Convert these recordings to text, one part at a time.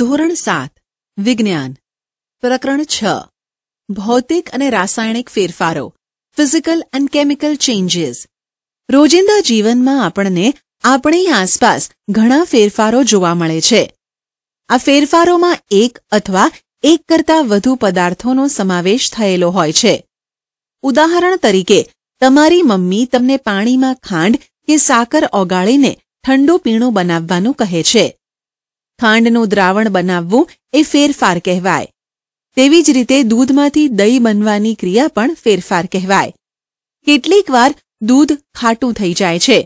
ધોરણ સાત વિજ્ઞાન પ્રકરણ છ ભૌતિક અને રાસાયણિક ફેરફારો ફિઝિકલ એન્ડ કેમિકલ ચેન્જીસ રોજિંદા જીવનમાં આપણને આપણી આસપાસ ઘણા ફેરફારો જોવા મળે છે આ ફેરફારોમાં એક અથવા એક કરતાં વધુ પદાર્થોનો સમાવેશ થયેલો હોય છે ઉદાહરણ તરીકે તમારી મમ્મી તમને પાણીમાં ખાંડ કે સાકર ઓગાળીને ઠંડુ પીણું બનાવવાનું કહે છે ખાંડનું દ્રાવણ બનાવવું એ ફેરફાર કહેવાય તેવી જ રીતે દૂધમાંથી દહીં બનવાની ક્રિયા પણ ફેરફાર કહેવાય કેટલીકવાર દૂધ ખાટું થઈ જાય છે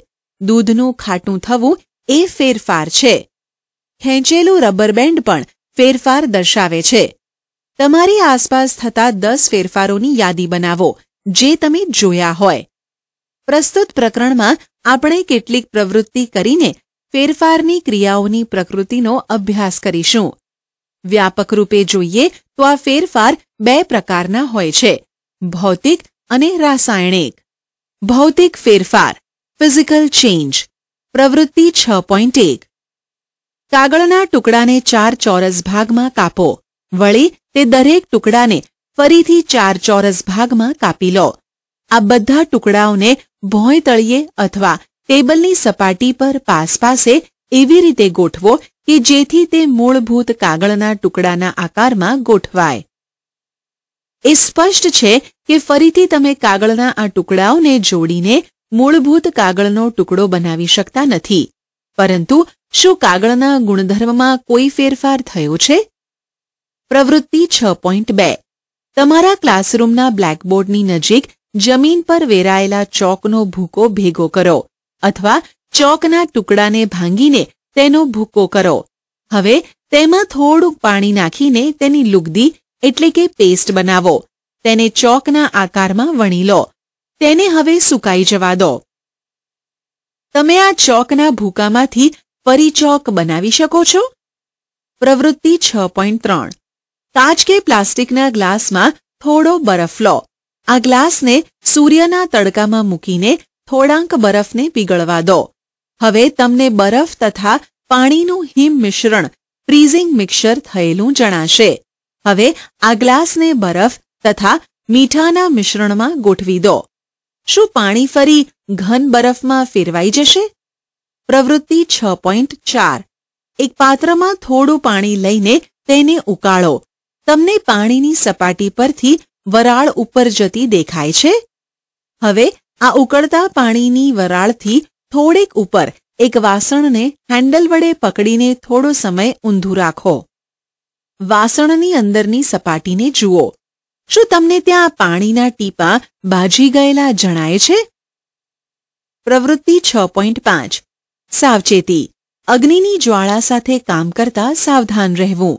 દૂધનું ખાટું થવું એ ફેરફાર છે ખેંચેલું રબરબેન્ડ પણ ફેરફાર દર્શાવે છે તમારી આસપાસ થતા દસ ફેરફારોની યાદી બનાવો જે તમે જોયા હોય પ્રસ્તુત પ્રકરણમાં આપણે કેટલીક પ્રવૃત્તિ કરીને ફેરફારની ક્રિયાઓની પ્રકૃતિનો અભ્યાસ કરીશું વ્યાપક રૂપે જોઈએ તો આ ફેરફાર બે પ્રકારના હોય છે ભૌતિક અને રાસાયણિક ભૌતિક ફેરફાર ફિઝિકલ ચેન્જ પ્રવૃત્તિ છ પોઈન્ટ એક કાગળના ટુકડાને ચાર ચોરસ ભાગમાં કાપો વળી તે દરેક ટુકડાને ફરીથી ચાર ચોરસ ભાગમાં કાપી લો આ બધા ટુકડાઓને ભોંય તળિયે અથવા ટેબલની સપાટી પર પાસપાસે એવી રીતે ગોઠવો કે જેથી તે મૂળભૂત કાગળના ટુકડાના આકારમાં ગોઠવાય એ સ્પષ્ટ છે કે ફરીથી તમે કાગળના આ ટુકડાઓને જોડીને મૂળભૂત કાગળનો ટુકડો બનાવી શકતા નથી પરંતુ શું કાગળના ગુણધર્મમાં કોઈ ફેરફાર થયો છે પ્રવૃત્તિ છ પોઈન્ટ બે તમારા ક્લાસરૂમના બ્લેકબોર્ડની નજીક જમીન પર વેરાયેલા ચોકનો ભૂકો ભેગો કરો અથવા ચોકના ટુકડાને ભાંગીને તેનો ભૂકો કરો હવે તેમાં થોડું પાણી નાખીને તેની લુગદી એટલે કે પેસ્ટ બનાવો તેને ચોકના આકારમાં વણી લો તેને હવે સુકાઈ જવા દો તમે આ ચોકના ભૂકામાંથી ફરી ચોક બનાવી શકો છો પ્રવૃત્તિ છ પોઈન્ટ ત્રણ કાચ કે પ્લાસ્ટિકના ગ્લાસમાં થોડો બરફ લો આ ગ્લાસને સૂર્યના તડકામાં મૂકીને થોડાંક બરફને પીગળવા દો હવે તમને બરફ તથા પાણીનું હિમ મિશ્રણ ફ્રીઝિંગ મિક્સર થયેલું જણાશે હવે આ ગ્લાસને બરફ તથા મીઠાના મિશ્રણમાં ગોઠવી દો શું પાણી ફરી ઘન બરફમાં ફેરવાઈ જશે પ્રવૃત્તિ છ પોઈન્ટ ચાર એક પાત્રમાં થોડું પાણી લઈને તેને ઉકાળો તમને પાણીની સપાટી પરથી વરાળ ઉપર જતી દેખાય છે હવે આ ઉકળતા પાણીની વરાળથી થોડેક ઉપર એક વાસણને હેન્ડલ વડે પકડીને થોડો સમય ઊંધું રાખો વાસણની અંદરની સપાટીને જુઓ શું તમને ત્યાં પાણીના ટીપા બાજી ગયેલા જણાય છે પ્રવૃત્તિ છ પોઈન્ટ પાંચ સાવચેતી અગ્નિની જ્વાળા સાથે કામ કરતા સાવધાન રહેવું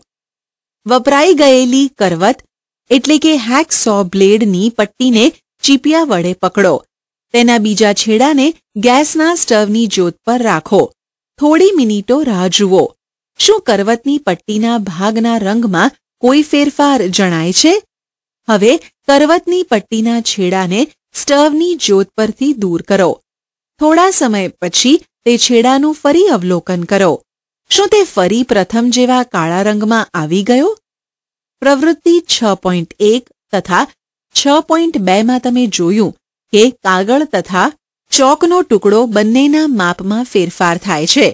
વપરાઈ ગયેલી કરવત એટલે કે હેક સો બ્લેડની પટ્ટીને ચીપિયા વડે પકડો તેના બીજા છેડાને ગેસના સ્ટવની જ્યોત પર રાખો થોડી મિનિટો રાહ જુઓ શું કરવતની પટ્ટીના ભાગના રંગમાં કોઈ ફેરફાર જણાય છે હવે કરવતની પટ્ટીના છેડાને સ્ટવની જ્યોત પરથી દૂર કરો થોડા સમય પછી તે છેડાનું ફરી અવલોકન કરો શું તે ફરી પ્રથમ જેવા કાળા રંગમાં આવી ગયો પ્રવૃત્તિ છ પોઈન્ટ એક તથા છ પોઈન્ટ બેમાં તમે જોયું કે કાગળ તથા ચોકનો ટુકડો બંનેના માપમાં ફેરફાર થાય છે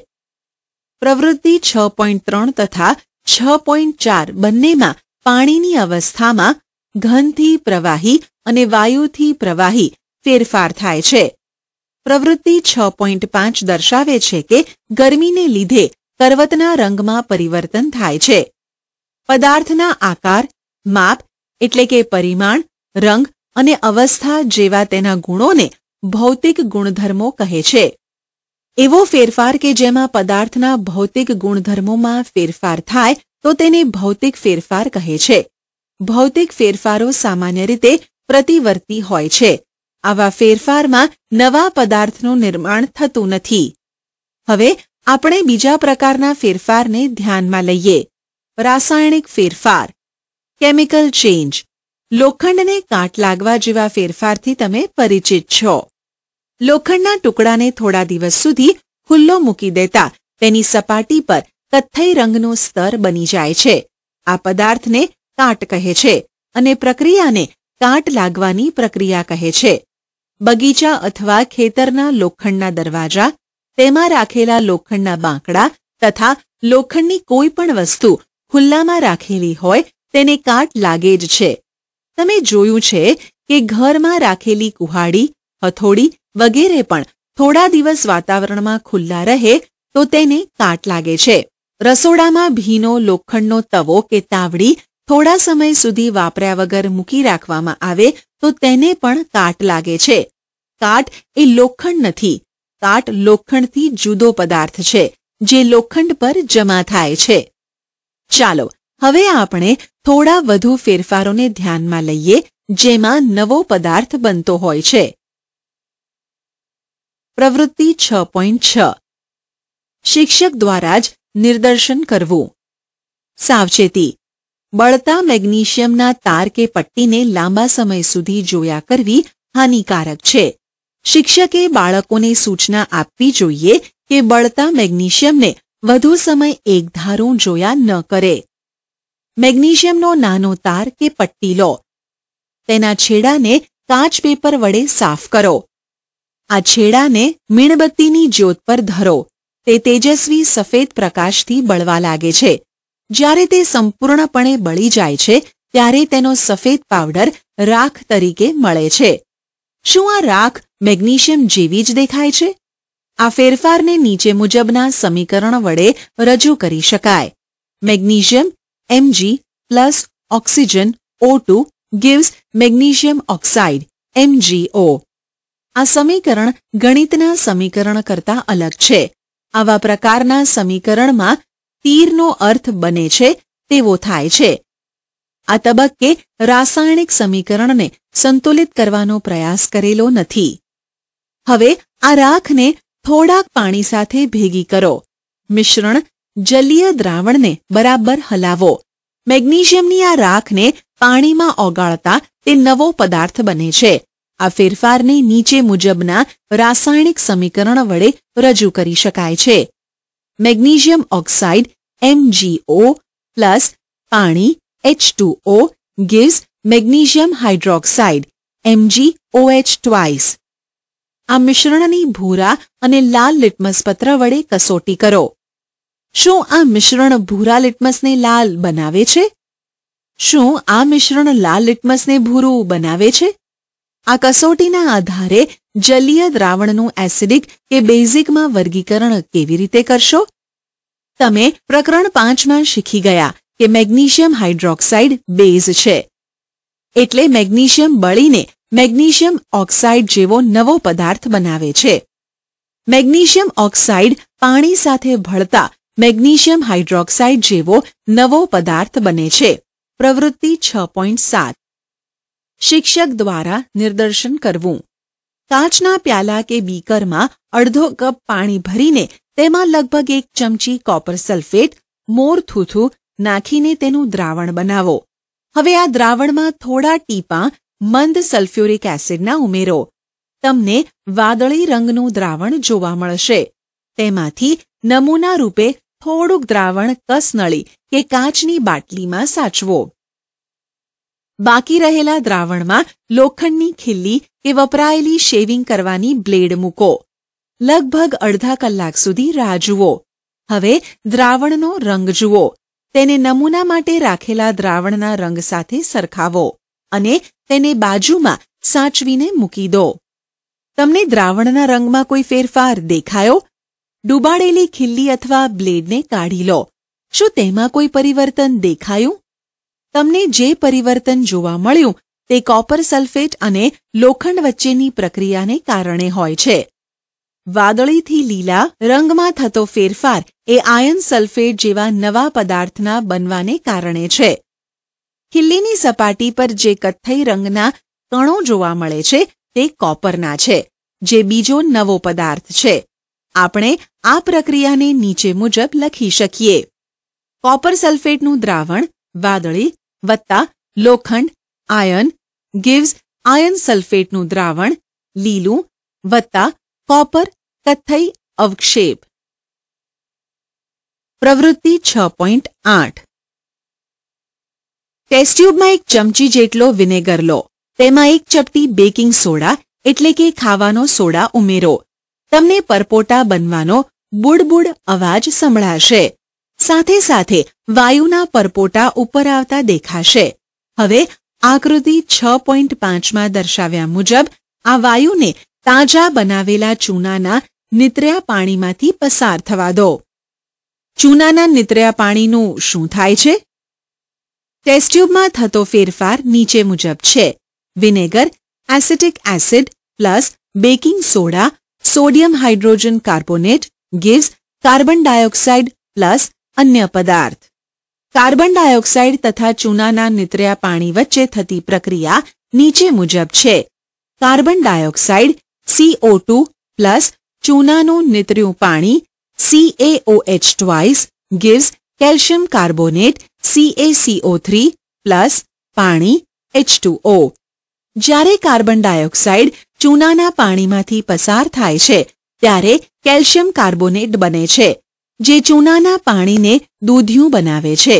પ્રવૃત્તિ છ પોઈન્ટ ત્રણ તથા છ પોઈન્ટ ચાર બંનેમાં પાણીની અવસ્થામાં ઘનથી પ્રવાહી અને વાયુથી પ્રવાહી ફેરફાર થાય છે પ્રવૃત્તિ છ પોઈન્ટ પાંચ દર્શાવે છે કે ગરમીને લીધે કરવતના રંગમાં પરિવર્તન થાય છે પદાર્થના આકાર માપ એટલે કે પરિમાણ રંગ અને અવસ્થા જેવા તેના ગુણોને ભૌતિક ગુણધર્મો કહે છે એવો ફેરફાર કે જેમાં પદાર્થના ભૌતિક ગુણધર્મોમાં ફેરફાર થાય તો તેને ભૌતિક ફેરફાર કહે છે ભૌતિક ફેરફારો સામાન્ય રીતે પ્રતિવર્તી હોય છે આવા ફેરફારમાં નવા પદાર્થનું નિર્માણ થતું નથી હવે આપણે બીજા પ્રકારના ફેરફારને ધ્યાનમાં લઈએ રાસાયણિક ફેરફાર કેમિકલ ચેન્જ લોખંડને કાટ લાગવા જેવા ફેરફારથી તમે પરિચિત છો લોખંડના ટુકડાને થોડા દિવસ સુધી ખુલ્લો મૂકી દેતા તેની સપાટી પર કથ્થઈ રંગનો સ્તર બની જાય છે આ પદાર્થને કાટ કહે છે અને પ્રક્રિયાને કાટ લાગવાની પ્રક્રિયા કહે છે બગીચા અથવા ખેતરના લોખંડના દરવાજા તેમાં રાખેલા લોખંડના બાંકડા તથા લોખંડની કોઈ પણ વસ્તુ ખુલ્લામાં રાખેલી હોય તેને કાટ લાગે જ છે તમે જોયું છે કે ઘરમાં રાખેલી કુહાડી હથોડી વગેરે પણ થોડા દિવસ વાતાવરણમાં ખુલ્લા રહે તો તેને કાટ લાગે છે રસોડામાં ભીનો લોખંડનો તવો કે તાવડી થોડા સમય સુધી વાપર્યા વગર મૂકી રાખવામાં આવે તો તેને પણ કાટ લાગે છે કાટ એ લોખંડ નથી કાટ લોખંડથી જુદો પદાર્થ છે જે લોખંડ પર જમા થાય છે ચાલો હવે આપણે થોડા વધુ ફેરફારોને ધ્યાનમાં લઈએ જેમાં નવો પદાર્થ બનતો હોય છે પ્રવૃત્તિ છ પોઈન્ટ છ શિક્ષક દ્વારા જ નિર્દર્શન કરવું સાવચેતી બળતા મેગ્નેશિયમના તાર કે પટ્ટીને લાંબા સમય સુધી જોયા કરવી હાનિકારક છે શિક્ષકે બાળકોને સૂચના આપવી જોઈએ કે બળતા મેગ્નેશિયમને વધુ સમય એકધારું જોયા ન કરે મેગ્નેશિયમનો નાનો તાર કે પટ્ટી લો તેના છેડાને કાચ પેપર વડે સાફ કરો આ છેડાને મીણબત્તીની જ્યોત પર ધરો તે તેજસ્વી સફેદ પ્રકાશથી બળવા લાગે છે જ્યારે તે સંપૂર્ણપણે બળી જાય છે ત્યારે તેનો સફેદ પાવડર રાખ તરીકે મળે છે શું આ રાખ મેગ્નેશિયમ જેવી જ દેખાય છે આ ફેરફારને નીચે મુજબના સમીકરણ વડે રજૂ કરી શકાય magnesium Mg plus oxygen O2 gives magnesium oxide MgO. આ સમીકરણ ગણિતના સમીકરણ કરતાં અલગ છે આવા પ્રકારના સમીકરણમાં તીરનો અર્થ બને છે તેવો થાય છે આ તબક્કે રાસાયણિક સમીકરણને સંતુલિત કરવાનો પ્રયાસ કરેલો નથી હવે આ રાખને થોડાક પાણી સાથે ભેગી કરો મિશ્રણ જલીય દ્રાવણને બરાબર હલાવો મેગ્નેશિયમની આ રાખને પાણીમાં ઓગાળતા તે નવો પદાર્થ બને છે આ ફેરફારને નીચે મુજબના રાસાયણિક સમીકરણ વડે રજૂ કરી શકાય છે મેગ્નેશિયમ ઓક્સાઇડ એમજીઓ પ્લસ પાણી H two O gives magnesium hydroxide MgOH twice આ મિશ્રણની ભૂરા અને લાલ લિટમસ પત્ર વડે કસોટી કરો શું આ મિશ્રણ ભૂરા લિટમસને લાલ બનાવે છે શું આ મિશ્રણ લાલ લિટમસને ભૂરું બનાવે છે આ કસોટીના આધારે જલીય દ્રાવણનું એસિડિક કે બેઝિકમાં વર્ગીકરણ કેવી રીતે કરશો તમે પ્રકરણ પાંચમાં શીખી ગયા કે મેગ્નેશિયમ હાઇડ્રોક્સાઇડ બેઝ છે એટલે મેગ્નેશિયમ બળીને મેગ્નેશિયમ ઓક્સાઇડ જેવો નવો પદાર્થ બનાવે છે મેગ્નેશિયમ ઓક્સાઇડ પાણી સાથે ભળતા મેગ્નેશિયમ હાઇડ્રોક્સાઇડ જેવો નવો પદાર્થ બને છે પ્રવૃત્તિ છ પોઈન્ટ સાત શિક્ષક દ્વારા નિર્દર્શન કરવું કાચના પ્યાલા કે બીકરમાં અડધો કપ પાણી ભરીને તેમાં લગભગ એક ચમચી કોપર સલ્ફેટ મોર થૂથું નાખીને તેનું દ્રાવણ બનાવો હવે આ દ્રાવણમાં થોડા ટીપાં મંદ સલ્ફ્યુરિક એસિડના ઉમેરો તમને વાદળી રંગનું દ્રાવણ જોવા મળશે તેમાંથી નમૂના રૂપે થોડુંક દ્રાવણ કસનળી કે કાચની બાટલીમાં સાચવો બાકી રહેલા દ્રાવણમાં લોખંડની ખીલ્લી કે વપરાયેલી શેવિંગ કરવાની બ્લેડ મૂકો લગભગ અડધા કલાક સુધી રાહ જુઓ હવે દ્રાવણનો રંગ જુઓ તેને નમૂના માટે રાખેલા દ્રાવણના રંગ સાથે સરખાવો અને તેને બાજુમાં સાચવીને મૂકી દો તમને દ્રાવણના રંગમાં કોઈ ફેરફાર દેખાયો ડૂબાડેલી ખિલ્લી અથવા બ્લેડને કાઢી લો શું તેમાં કોઈ પરિવર્તન દેખાયું તમને જે પરિવર્તન જોવા મળ્યું તે કોપર સલ્ફેટ અને લોખંડ વચ્ચેની પ્રક્રિયાને કારણે હોય છે વાદળીથી લીલા રંગમાં થતો ફેરફાર એ આયન સલ્ફેટ જેવા નવા પદાર્થના બનવાને કારણે છે ખિલ્લીની સપાટી પર જે કથ્થઈ રંગના કણો જોવા મળે છે તે કોપરના છે જે બીજો નવો પદાર્થ છે આપણે આ પ્રક્રિયાને નીચે મુજબ લખી શકીએ કોપર સલ્ફેટનું દ્રાવણ વાદળી વત્તા લોખંડ આયન ગિવ્સ આયન સલ્ફેટનું દ્રાવણ લીલું વત્તા કોપર કથ્થઈ અવક્ષેપ પ્રવૃત્તિ છ પોઈન્ટ આઠ ટેસ્ટ્યુબમાં એક ચમચી જેટલો વિનેગર લો તેમાં એક ચપટી બેકિંગ સોડા એટલે કે ખાવાનો સોડા ઉમેરો તમને પરપોટા બનવાનો બુડબુડ અવાજ સંભળાશે સાથે સાથે વાયુના પરપોટા ઉપર આવતા દેખાશે હવે આકૃતિ છ પોઈન્ટ પાંચમાં દર્શાવ્યા મુજબ આ વાયુને તાજા બનાવેલા ચૂનાના નીતર્યા પાણીમાંથી પસાર થવા દો ચૂનાના નીતર્યા પાણીનું શું થાય છે ટેસ્ટ્યુબમાં થતો ફેરફાર નીચે મુજબ છે vinegar acetic acid plus baking soda sodium hydrogen carbonate gives carbon dioxide plus અન્ય પદાર્થ કાર્બન ડાયોક્સાઇડ તથા ચૂનાના નિતર્યા પાણી વચ્ચે થતી પ્રક્રિયા નીચે મુજબ છે carbon dioxide CO two plus ચૂનાનું નિતર્યું પાણી CaOH twice calcium carbonate CaCO three plus પાણી એચ H2O જ્યારે કાર્બન ડાયોક્સાઇડ ચૂનાના પાણીમાંથી પસાર થાય છે ત્યારે કેલ્શિયમ કાર્બોનેટ બને છે જે ચૂનાના પાણીને દૂધિયું બનાવે છે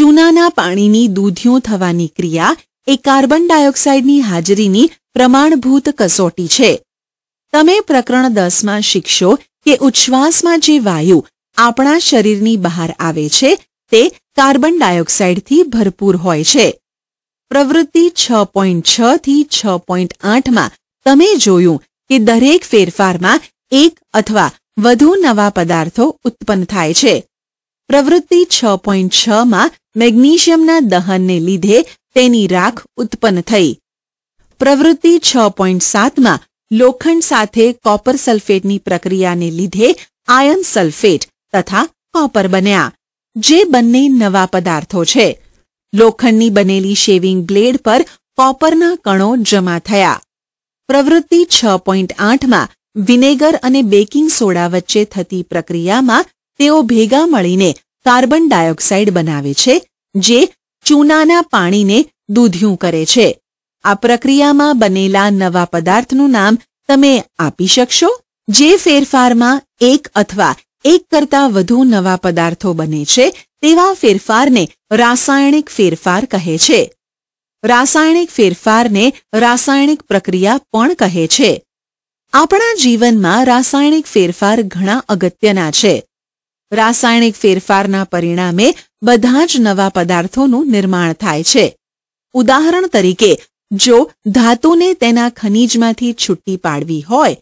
ચૂનાના પાણીની દૂધિયું થવાની ક્રિયા એ કાર્બન ડાયોક્સાઇડની હાજરીની પ્રમાણભૂત કસોટી છે તમે પ્રકરણ દસમાં શીખશો કે ઉચ્છ્વાસમાં જે વાયુ આપણા શરીરની બહાર આવે છે તે કાર્બન ડાયોક્સાઇડથી ભરપૂર હોય છે પ્રવૃત્તિ છ પોઈન્ટ છ થી છ પોઈન્ટ આઠમાં તમે જોયું કે દરેક ફેરફારમાં એક અથવા વધુ નવા પદાર્થો ઉત્પન્ન થાય છે પ્રવૃત્તિ છ પોઈન્ટ છમાં મેગ્નેશિયમના દહનને લીધે તેની રાખ ઉત્પન્ન થઈ પ્રવૃત્તિ છ પોઈન્ટ સાતમાં લોખંડ સાથે કોપર સલ્ફેટની પ્રક્રિયાને લીધે આયન સલ્ફેટ તથા કોપર બન્યા જે બંને નવા પદાર્થો છે લોખંડની બનેલી શેવિંગ બ્લેડ પર કોપરના કણો જમા થયા પ્રવૃત્તિ છ પોઈન્ટ આઠમાં વિનેગર અને બેકિંગ સોડા વચ્ચે થતી પ્રક્રિયામાં તેઓ ભેગા મળીને કાર્બન ડાયોક્સાઇડ બનાવે છે જે ચૂનાના પાણીને દૂધ્યું કરે છે આ પ્રક્રિયામાં બનેલા નવા પદાર્થનું નામ તમે આપી શકશો જે ફેરફારમાં એક અથવા એક કરતાં વધુ નવા પદાર્થો બને છે તેવા ફેરફારને રાસાયણિક ફેરફાર કહે છે રાસાયણિક ફેરફારને રાસાયણિક પ્રક્રિયા પણ કહે છે આપણા જીવનમાં રાસાયણિક ફેરફાર ઘણા અગત્યના છે રાસાયણિક ફેરફારના પરિણામે બધા જ નવા પદાર્થોનું નિર્માણ થાય છે ઉદાહરણ તરીકે જો ધાતુને તેના ખનિજમાંથી છૂટી પાડવી હોય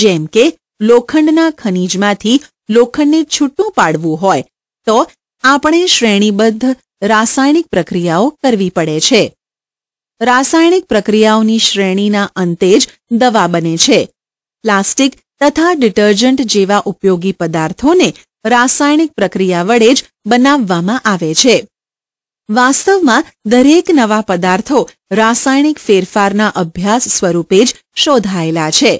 જેમ કે લોખંડના ખનિજમાંથી લોખંડને છૂટું પાડવું હોય તો આપણે શ્રેણીબદ્ધ રાસાયણિક પ્રક્રિયાઓ કરવી પડે છે રાસાયણિક પ્રક્રિયાઓની શ્રેણીના અંતે જ દવા બને છે પ્લાસ્ટિક તથા ડિટર્જન્ટ જેવા ઉપયોગી પદાર્થોને રાસાયણિક પ્રક્રિયા વડે જ બનાવવામાં આવે છે વાસ્તવમાં દરેક નવા પદાર્થો રાસાયણિક ફેરફારના અભ્યાસ સ્વરૂપે જ શોધાયેલા છે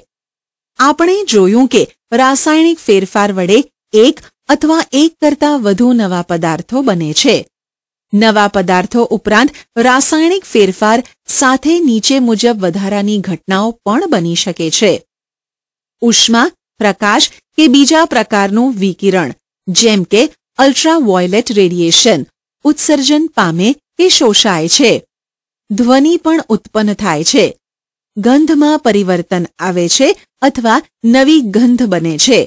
આપણે જોયું કે રાસાયણિક ફેરફાર વડે એક અથવા એક કરતાં વધુ નવા પદાર્થો બને છે નવા પદાર્થો ઉપરાંત રાસાયણિક ફેરફાર સાથે નીચે મુજબ વધારાની ઘટનાઓ પણ બની શકે છે ઉષ્મા પ્રકાશ કે બીજા પ્રકારનું વિકિરણ જેમ કે અલ્ટ્રાવોયલેટ રેડિયેશન ઉત્સર્જન પામે કે શોષાય છે ધ્વનિ પણ ઉત્પન્ન થાય છે ગંધમાં પરિવર્તન આવે છે અથવા નવી ગંધ બને છે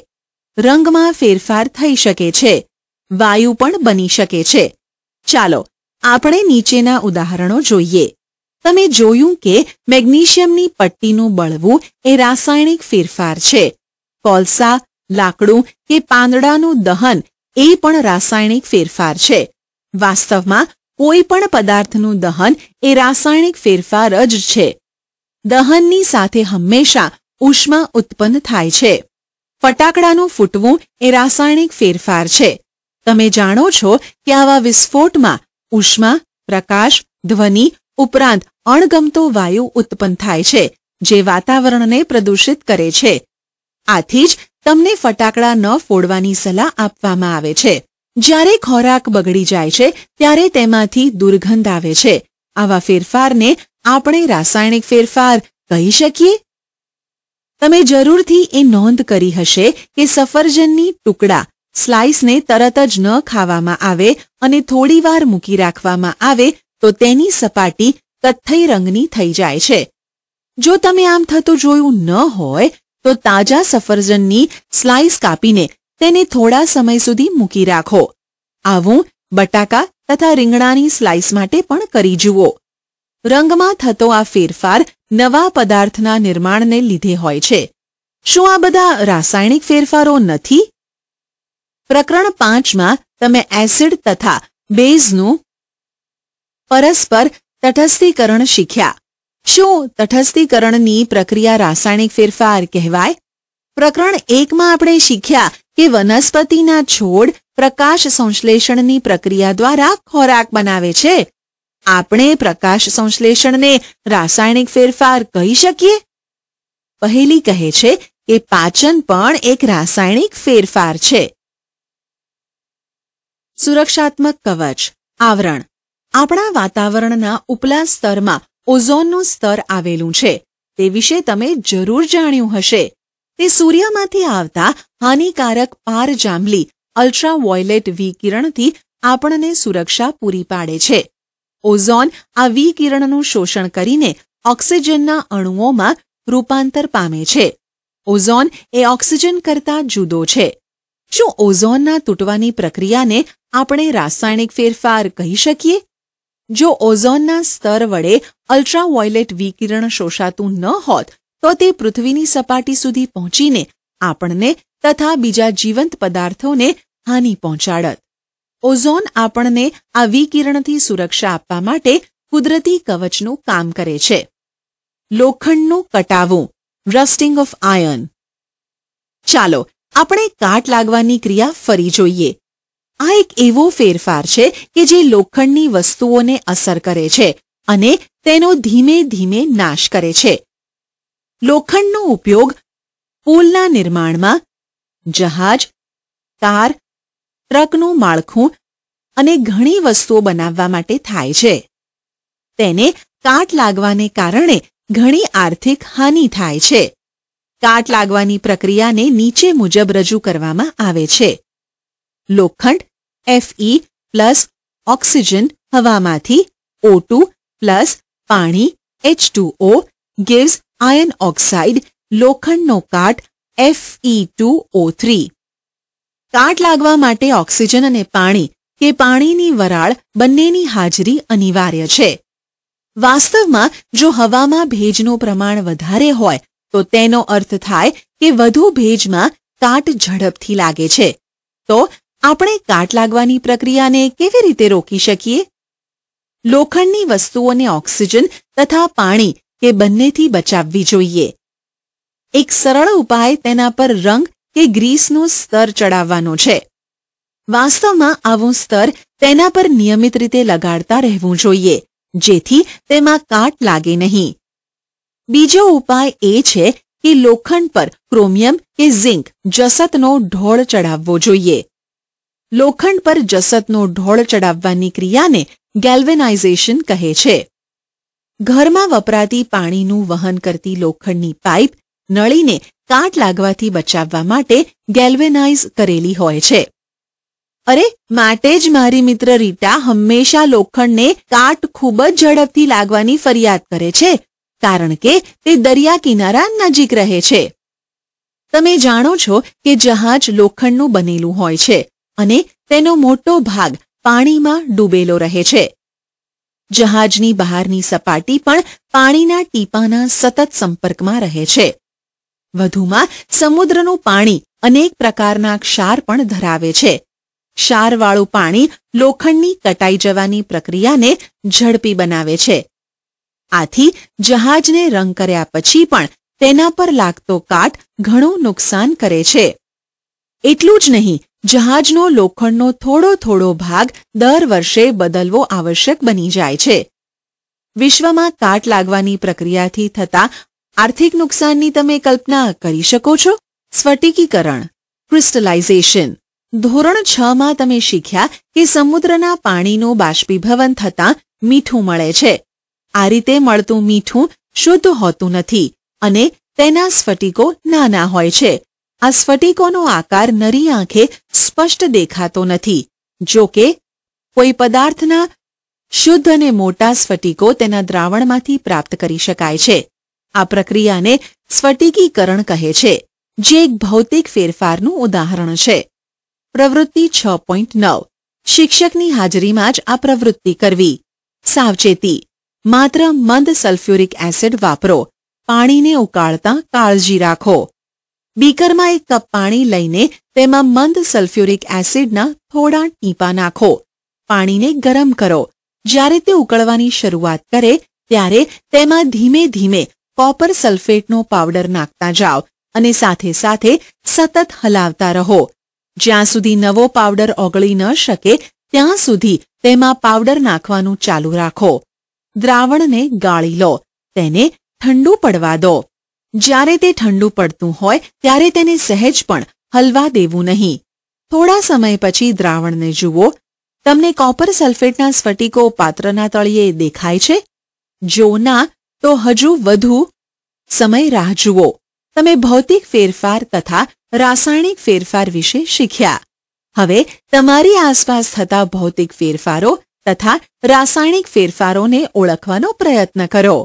રંગમાં ફેરફાર થઈ શકે છે વાયુ પણ બની શકે છે ચાલો આપણે નીચેના ઉદાહરણો જોઈએ તમે જોયું કે મેગ્નેશિયમની પટ્ટીનું બળવું એ રાસાયણિક ફેરફાર છે કોલસા લાકડું કે પાંદડાનું દહન એ પણ રાસાયણિક ફેરફાર છે વાસ્તવમાં કોઈ પણ પદાર્થનું દહન એ રાસાયણિક ફેરફાર જ છે દહનની સાથે હંમેશા ઉષ્મા ઉત્પન્ન થાય છે ફટાકડાનું ફૂટવું એ રાસાયણિક ફેરફાર છે તમે જાણો છો કે આવા વિસ્ફોટમાં ઉષ્મા પ્રકાશ ધ્વનિ ઉપરાંત અણગમતો વાયુ ઉત્પન્ન થાય છે જે વાતાવરણને પ્રદૂષિત કરે છે આથી જ તમને ફટાકડા ન ફોડવાની સલાહ આપવામાં આવે છે જ્યારે ખોરાક બગડી જાય છે ત્યારે તેમાંથી દુર્ગંધ આવે છે આવા ફેરફારને આપણે રાસાયણિક ફેરફાર કહી શકીએ તમે જરૂરથી એ નોંધ કરી હશે કે સફરજનની ટુકડા સ્લાઇસને તરત જ ન ખાવામાં આવે અને થોડીવાર મૂકી રાખવામાં આવે તો તેની સપાટી કથ્થઈ રંગની થઈ જાય છે જો તમે આમ થતું જોયું ન હોય તો તાજા સફરજનની સ્લાઇસ કાપીને તેને થોડા સમય સુધી મૂકી રાખો આવું બટાકા તથા રીંગણાની સ્લાઇસ માટે પણ કરી જુઓ રંગમાં થતો આ ફેરફાર નવા પદાર્થના નિર્માણને લીધે હોય છે શું આ બધા રાસાયણિક ફેરફારો નથી પ્રકરણ પાંચમાં તમે એસિડ તથા બેઝનું પરસ્પર તટસ્થીકરણ શીખ્યા શું તટસ્થીકરણની પ્રક્રિયા રાસાયણિક ફેરફાર કહેવાય પ્રકરણ એકમાં આપણે શીખ્યા કે વનસ્પતિના છોડ પ્રકાશ સંશ્લેષણની પ્રક્રિયા દ્વારા ખોરાક બનાવે છે આપણે પ્રકાશ સંશ્લેષણને રાસાયણિક ફેરફાર કહી શકીએ પહેલી કહે છે કે પાચન પણ એક રાસાયણિક ફેરફાર છે સુરક્ષાત્મક કવચ આવરણ આપણા વાતાવરણના ઉપલા સ્તરમાં ઓઝોનનું સ્તર આવેલું છે તે વિશે તમે જરૂર જાણ્યું હશે તે સૂર્યમાંથી આવતા હાનિકારક પારજાંબલી અલ્ટ્રાવોયલેટ વિકિરણથી આપણને સુરક્ષા પૂરી પાડે છે ઓઝોન આ વિકિરણનું શોષણ કરીને ઓક્સિજનના અણુઓમાં રૂપાંતર પામે છે ઓઝોન એ ઓક્સિજન કરતાં જુદો છે શું ઓઝોનના તૂટવાની પ્રક્રિયાને આપણે રાસાયણિક ફેરફાર કહી શકીએ જો ઓઝોનના સ્તર વડે અલ્ટ્રાવોયલેટ વિકિરણ શોષાતું ન હોત તો તે પૃથ્વીની સપાટી સુધી પહોંચીને આપણને તથા બીજા જીવંત પદાર્થોને હાનિ પહોંચાડત ઓઝોન આપણને આ વિકિરણથી સુરક્ષા આપવા માટે કુદરતી કવચનું કામ કરે છે લોખંડનું કટાવું રસ્ટિંગ ઓફ આયર્ન ચાલો આપણે કાટ લાગવાની ક્રિયા ફરી જોઈએ આ એક એવો ફેરફાર છે કે જે લોખંડની વસ્તુઓને અસર કરે છે અને તેનો ધીમે ધીમે નાશ કરે છે લોખંડનો ઉપયોગ પુલના નિર્માણમાં જહાજ કાર ટ્રકનું માળખું અને ઘણી વસ્તુઓ બનાવવા માટે થાય છે તેને કાટ લાગવાને કારણે ઘણી આર્થિક હાનિ થાય છે કાટ લાગવાની પ્રક્રિયાને નીચે મુજબ રજૂ કરવામાં આવે છે લોખંડ એફઈ પ્લસ ઓક્સિજન હવામાંથી ઓ ટુ પ્લસ પાણી H two O gives iron oxide લોખંડનો કાટ એફઈ ટુ ઓ થ્રી કાટ લાગવા માટે ઓક્સિજન અને પાણી કે પાણીની વરાળ બંનેની હાજરી અનિવાર્ય છે વાસ્તવમાં જો હવામાં ભેજનું પ્રમાણ વધારે હોય તો તેનો અર્થ થાય કે વધુ ભેજમાં કાટ ઝડપથી લાગે છે તો આપણે કાટ લાગવાની પ્રક્રિયાને કેવી રીતે રોકી શકીએ લોખંડની વસ્તુઓને ઓક્સિજન તથા પાણી કે બંનેથી બચાવવી જોઈએ એક સરળ ઉપાય તેના પર રંગ કે ગ્રીસનું સ્તર ચડાવવાનો છે વાસ્તવમાં આવું સ્તર તેના પર નિયમિત રીતે લગાડતા રહેવું જોઈએ જેથી તેમાં કાટ લાગે નહીં બીજો ઉપાય એ છે કે લોખંડ પર ક્રોમિયમ કે ઝિંક જસતનો ઢોળ ચડાવવો જોઈએ લોખંડ પર જસતનો ઢોળ ચડાવવાની ક્રિયાને ગેલ્વેનાઇઝેશન કહે છે ઘરમાં વપરાતી પાણીનું વહન કરતી લોખંડની પાઇપ નળીને કાટ લાગવાથી બચાવવા માટે ગેલ્વેનાઇઝ કરેલી હોય છે અરે માટે જ મારી મિત્ર રીટા હંમેશા લોખંડને કાટ ખૂબ જ ઝડપથી લાગવાની ફરિયાદ કરે છે કારણ કે તે દરિયા કિનારા નજીક રહે છે તમે જાણો છો કે જહાજ લોખંડનું બનેલું હોય છે અને તેનો મોટો ભાગ પાણીમાં ડૂબેલો રહે છે જહાજની બહારની સપાટી પણ પાણીના ટીપાના સતત સંપર્કમાં રહે છે વધુમાં સમુદ્રનું પાણી અનેક પ્રકારના ક્ષાર પણ ધરાવે છે ક્ષારવાળું પાણી લોખંડની કટાઈ જવાની પ્રક્રિયાને ઝડપી બનાવે છે આથી જહાજને રંગ કર્યા પછી પણ તેના પર લાગતો કાટ ઘણું નુકસાન કરે છે એટલું જ નહીં જહાજનો લોખંડનો થોડો થોડો ભાગ દર વર્ષે બદલવો આવશ્યક બની જાય છે વિશ્વમાં કાટ લાગવાની પ્રક્રિયાથી થતા આર્થિક નુકસાનની તમે કલ્પના કરી શકો છો સ્ફટિકીકરણ ક્રિસ્ટલાઇઝેશન ધોરણ છ માં તમે શીખ્યા કે સમુદ્રના પાણીનું બાષ્પીભવન થતાં મીઠું મળે છે આ રીતે મળતું મીઠું શુદ્ધ હોતું નથી અને તેના સ્ફટિકો નાના હોય છે આ સ્ફટિકોનો આકાર નરી આંખે સ્પષ્ટ દેખાતો નથી જો કે કોઈ પદાર્થના શુદ્ધ અને મોટા સ્ફટિકો તેના દ્રાવણમાંથી પ્રાપ્ત કરી શકાય છે આ પ્રક્રિયાને સ્ફટિકીકરણ કહે છે જે એક ભૌતિક ફેરફારનું ઉદાહરણ છે પ્રવૃત્તિ છ પોઈન્ટ નવ શિક્ષકની હાજરીમાં જ આ પ્રવૃત્તિ કરવી સાવચેતી માત્ર મંદ સલ્ફ્યુરિક એસિડ વાપરો પાણીને ઉકાળતા કાળજી રાખો બીકરમાં એક કપ પાણી લઈને તેમાં મંદ સલ્ફ્યુરિક એસિડના થોડા ટીપા નાખો પાણીને ગરમ કરો જ્યારે તે ઉકળવાની શરૂઆત કરે ત્યારે તેમાં ધીમે ધીમે કોપર સલ્ફેટનો પાવડર નાખતા જાઓ અને સાથે સાથે સતત હલાવતા રહો જ્યાં સુધી નવો પાવડર ઓગળી ન શકે ત્યાં સુધી તેમાં પાવડર નાખવાનું ચાલુ રાખો દ્રાવણને ગાળી લો તેને ઠંડુ પડવા દો જ્યારે તે ઠંડુ પડતું હોય ત્યારે તેને સહેજ પણ હલવા દેવું નહીં થોડા સમય પછી દ્રાવણને જુઓ તમને કોપર સલ્ફેટના સ્ફટિકો પાત્રના તળિયે દેખાય છે જો ના તો હજુ વધુ સમય રાહ જુઓ તમે ભૌતિક ફેરફાર તથા રાસાયણિક ફેરફાર વિશે શીખ્યા હવે તમારી આસપાસ થતા ભૌતિક ફેરફારો તથા રાસાયણિક ફેરફારોને ઓળખવાનો પ્રયત્ન કરો